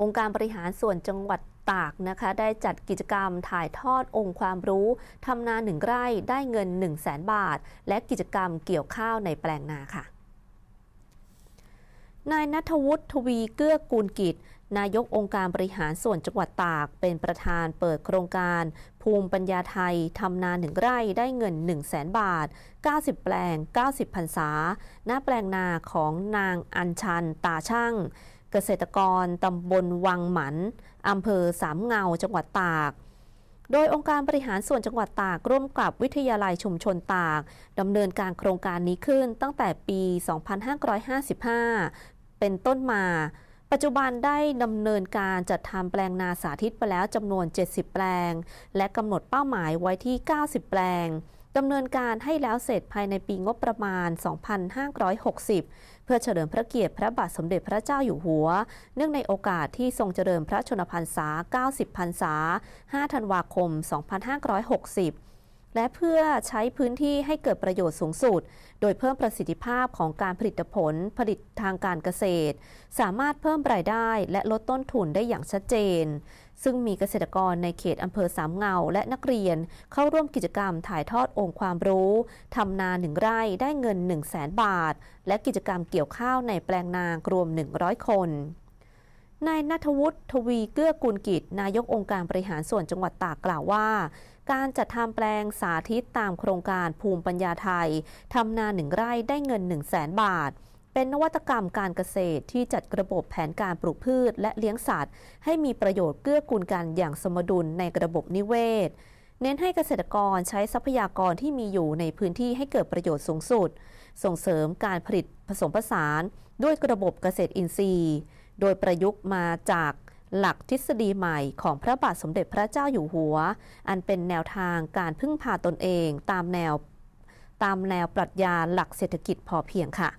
องค์การบริหารส่วนจังหวัดตากนะคะได้จัดกิจกรรมถ่ายทอดองค์ความรู้ทำนาหนึ่งไร่ได้เงิน 1 0 0 0 0แสนบาท และกิจกรรมเกี่ยวข้าวในแปลงนาค่ะ นายนัทวุฒิ ทวีเกื้อกูลกิจนายกองค์การบริหารส่วนจังหวัดตาก เป็นประธานเปิดโครงการ ภูมิปัญญาไทยทำนาหนึ่งไร่ได้เงิน 1 0 0 0 0แสนบาท 90 แปลง 90พรรษาหน้าแปลงนาของนางอัญชันตาช่างเกษตรกร ตำบลวังหมัน อำเภอ สามเงาจังหวัดตาก โดยองค์การบริหารส่วนจังหวัดตาก ร่วมกับวิทยาลัยชุมชนตากดำเนินการโครงการนี้ขึ้นตั้งแต่ปี 2555 เป็นต้นมา ปัจจุบันได้ดำเนินการจัดทำแปลงนาสาธิตไปแล้วจำนวน 70 แปลง และกำหนดเป้าหมายไว้ที่ 90 แปลงดำเนินการให้แล้วเสร็จภายในปีงบประมาณ 2560 เพื่อเฉลิมพระเกียรติพระบาทสมเด็จพระเจ้าอยู่หัว เนื่องในโอกาสที่ทรงเจริญพระชนมพรรษา 90พรรษา5ธันวาคม 2560และเพื่อใช้พื้นที่ให้เกิดประโยชน์สูงสุด โดยเพิ่มประสิทธิภาพของการผลิตผลผลิตทางการเกษตร สามารถเพิ่มรายได้และลดต้นทุนได้อย่างชัดเจน ซึ่งมีเกษตรกรในเขตอำเภอสามเงาและนักเรียนเข้าร่วมกิจกรรมถ่ายทอดองค์ความรู้ทำนาหนึ่งไร่ได้เงิน 1 0 0 0 0แบาท และกิจกรรมเกี่ยวข้าวในแปลงนากรวม 100 คนนายนัทวุฒิทวีเกื้อกูลกิจ นายกองค์การบริหารส่วนจังหวัดตากกล่าวว่า การจัดทำแปลงสาธิตตามโครงการภูมิปัญญาไทยทำนาหนึ่งไร่ได้เงิน1 0 0 0 0แสนบาท เป็นนวัตกรรมการเกษตรที่จัดระบบแผนการปลูกพืชและเลี้ยงสัตว์ ให้มีประโยชน์เกื้อกูลกันอย่างสมดุลในระบบนิเวศ เน้นให้เกษตรกรใช้ทรัพยากรที่มีอยู่ในพื้นที่ให้เกิดประโยชน์สูงสุด ส่งเสริมการผลิตผสมผสานด้วยระบบเกษตรอินทรีย์โดยประยุกต์มาจากหลักทฤษฎีใหม่ของพระบาทสมเด็จพระเจ้าอยู่หัว อันเป็นแนวทางการพึ่งพาตนเองตามแนวตามแนวปรัชญาหลักเศรษฐกิจพอเพียงค่ะ